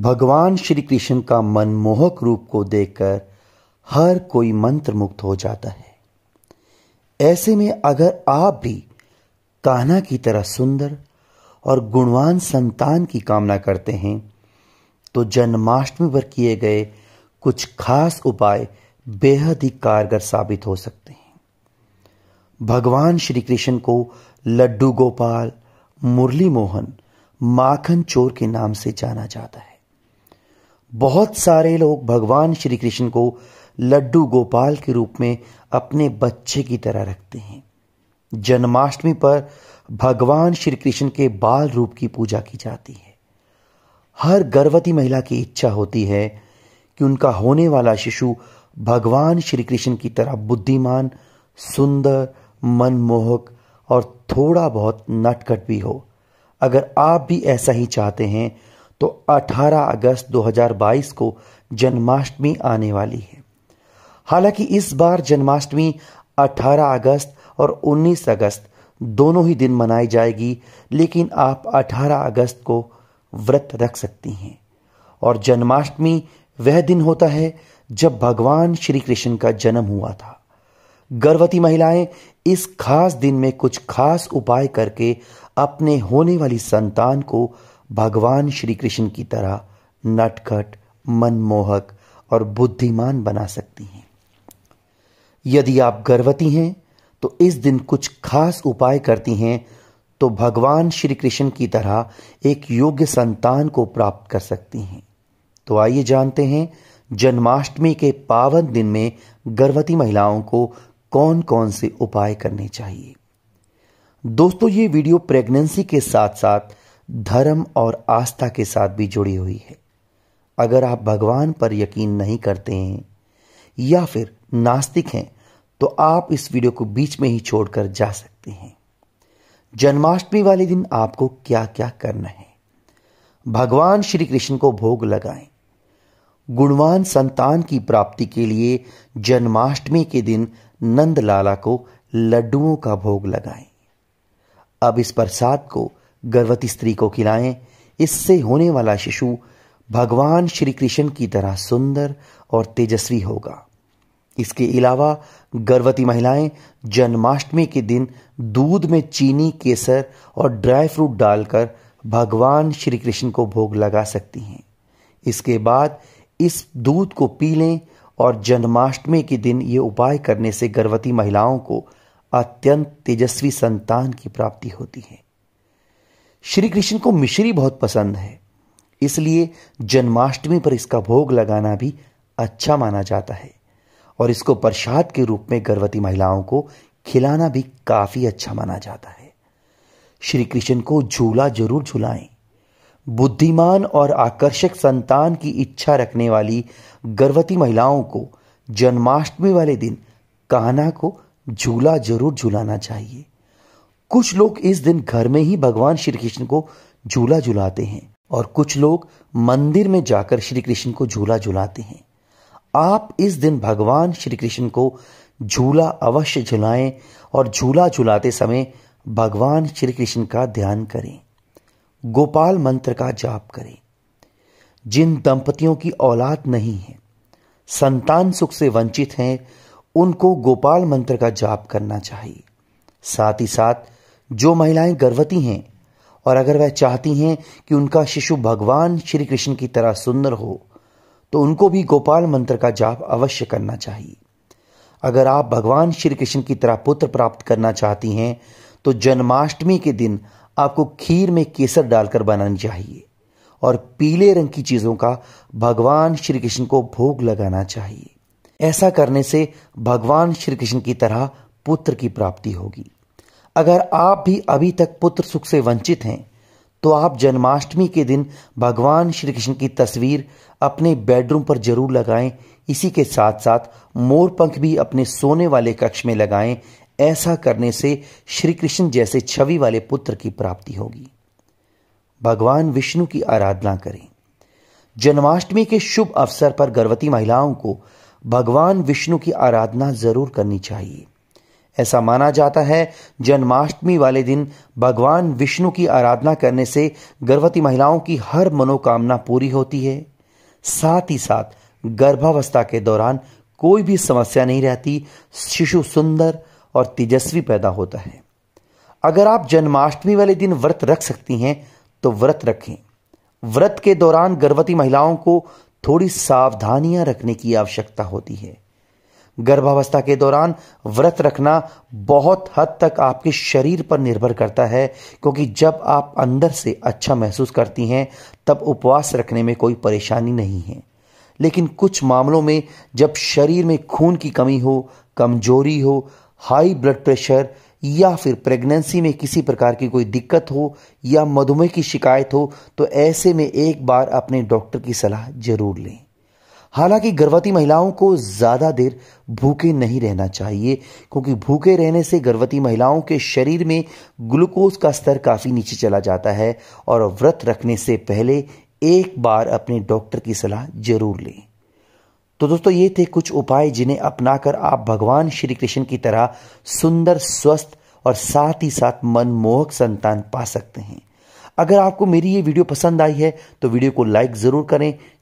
भगवान श्री कृष्ण का मनमोहक रूप को देखकर हर कोई मंत्र मुक्त हो जाता है ऐसे में अगर आप भी कान्हा की तरह सुंदर और गुणवान संतान की कामना करते हैं तो जन्माष्टमी पर किए गए कुछ खास उपाय बेहद ही कारगर साबित हो सकते हैं भगवान श्री कृष्ण को लड्डू गोपाल मुरली मोहन माखन चोर के नाम से जाना जाता है बहुत सारे लोग भगवान श्री कृष्ण को लड्डू गोपाल के रूप में अपने बच्चे की तरह रखते हैं जन्माष्टमी पर भगवान श्री कृष्ण के बाल रूप की पूजा की जाती है हर गर्भवती महिला की इच्छा होती है कि उनका होने वाला शिशु भगवान श्री कृष्ण की तरह बुद्धिमान सुंदर मनमोहक और थोड़ा बहुत नटखट भी हो अगर आप भी ऐसा ही चाहते हैं तो 18 अगस्त 2022 को जन्माष्टमी आने वाली है हालांकि इस बार जन्माष्टमी 18 अगस्त और 19 अगस्त दोनों ही दिन मनाई जाएगी लेकिन आप 18 अगस्त को व्रत रख सकती हैं और जन्माष्टमी वह दिन होता है जब भगवान श्री कृष्ण का जन्म हुआ था गर्भवती महिलाएं इस खास दिन में कुछ खास उपाय करके अपने होने वाली संतान को भगवान श्री कृष्ण की तरह नटखट मनमोहक और बुद्धिमान बना सकती हैं यदि आप गर्भवती हैं तो इस दिन कुछ खास उपाय करती हैं तो भगवान श्री कृष्ण की तरह एक योग्य संतान को प्राप्त कर सकती हैं तो आइए जानते हैं जन्माष्टमी के पावन दिन में गर्भवती महिलाओं को कौन कौन से उपाय करने चाहिए दोस्तों ये वीडियो प्रेगनेंसी के साथ साथ धर्म और आस्था के साथ भी जुड़ी हुई है अगर आप भगवान पर यकीन नहीं करते हैं या फिर नास्तिक हैं तो आप इस वीडियो को बीच में ही छोड़कर जा सकते हैं जन्माष्टमी वाले दिन आपको क्या क्या करना है भगवान श्री कृष्ण को भोग लगाएं गुणवान संतान की प्राप्ति के लिए जन्माष्टमी के दिन नंदलाला को लड्डुओं का भोग लगाएं अब इस प्रसाद को गर्भवती स्त्री को खिलाएं इससे होने वाला शिशु भगवान श्री कृष्ण की तरह सुंदर और तेजस्वी होगा इसके अलावा गर्भवती महिलाएं जन्माष्टमी के दिन दूध में चीनी केसर और ड्राई फ्रूट डालकर भगवान श्री कृष्ण को भोग लगा सकती हैं इसके बाद इस दूध को पी लें और जन्माष्टमी के दिन ये उपाय करने से गर्भवती महिलाओं को अत्यंत तेजस्वी संतान की प्राप्ति होती है श्री कृष्ण को मिश्री बहुत पसंद है इसलिए जन्माष्टमी पर इसका भोग लगाना भी अच्छा माना जाता है और इसको प्रसाद के रूप में गर्भवती महिलाओं को खिलाना भी काफी अच्छा माना जाता है श्री कृष्ण को झूला जरूर झुलाएं बुद्धिमान और आकर्षक संतान की इच्छा रखने वाली गर्भवती महिलाओं को जन्माष्टमी वाले दिन कान्हा को झूला जरूर झुलाना चाहिए कुछ लोग इस दिन घर में ही भगवान श्री कृष्ण को झूला झुलाते हैं और कुछ लोग मंदिर में जाकर श्री कृष्ण को झूला झुलाते हैं आप इस दिन भगवान श्री कृष्ण को झूला अवश्य झुलाएं और झूला झुलाते समय भगवान श्री कृष्ण का ध्यान करें गोपाल मंत्र का जाप करें जिन दंपतियों की औलाद नहीं है संतान सुख से वंचित हैं उनको गोपाल मंत्र का जाप करना चाहिए साथ ही साथ जो महिलाएं गर्भवती हैं और अगर वह चाहती हैं कि उनका शिशु भगवान श्री कृष्ण की तरह सुंदर हो तो उनको भी गोपाल मंत्र का जाप अवश्य करना चाहिए अगर आप भगवान श्री कृष्ण की तरह पुत्र प्राप्त करना चाहती हैं तो जन्माष्टमी के दिन आपको खीर में केसर डालकर बनानी चाहिए और पीले रंग की चीज़ों का भगवान श्री कृष्ण को भोग लगाना चाहिए ऐसा करने से भगवान श्री कृष्ण की तरह पुत्र की प्राप्ति होगी अगर आप भी अभी तक पुत्र सुख से वंचित हैं तो आप जन्माष्टमी के दिन भगवान श्री कृष्ण की तस्वीर अपने बेडरूम पर जरूर लगाएं इसी के साथ साथ मोर पंख भी अपने सोने वाले कक्ष में लगाएं ऐसा करने से श्री कृष्ण जैसे छवि वाले पुत्र की प्राप्ति होगी भगवान विष्णु की आराधना करें जन्माष्टमी के शुभ अवसर पर गर्भवती महिलाओं को भगवान विष्णु की आराधना जरूर करनी चाहिए ऐसा माना जाता है जन्माष्टमी वाले दिन भगवान विष्णु की आराधना करने से गर्भवती महिलाओं की हर मनोकामना पूरी होती है साथ ही साथ गर्भावस्था के दौरान कोई भी समस्या नहीं रहती शिशु सुंदर और तेजस्वी पैदा होता है अगर आप जन्माष्टमी वाले दिन व्रत रख सकती हैं तो व्रत रखें व्रत के दौरान गर्भवती महिलाओं को थोड़ी सावधानियां रखने की आवश्यकता होती है गर्भावस्था के दौरान व्रत रखना बहुत हद तक आपके शरीर पर निर्भर करता है क्योंकि जब आप अंदर से अच्छा महसूस करती हैं तब उपवास रखने में कोई परेशानी नहीं है लेकिन कुछ मामलों में जब शरीर में खून की कमी हो कमजोरी हो हाई ब्लड प्रेशर या फिर प्रेगनेंसी में किसी प्रकार की कोई दिक्कत हो या मधुमेह की शिकायत हो तो ऐसे में एक बार अपने डॉक्टर की सलाह जरूर लें हालांकि गर्भवती महिलाओं को ज़्यादा देर भूखे नहीं रहना चाहिए क्योंकि भूखे रहने से गर्भवती महिलाओं के शरीर में ग्लूकोज का स्तर काफ़ी नीचे चला जाता है और व्रत रखने से पहले एक बार अपने डॉक्टर की सलाह जरूर लें तो दोस्तों ये थे कुछ उपाय जिन्हें अपनाकर आप भगवान श्री कृष्ण की तरह सुंदर स्वस्थ और साथ ही साथ मनमोहक संतान पा सकते हैं अगर आपको मेरी ये वीडियो पसंद आई है तो वीडियो को लाइक ज़रूर करें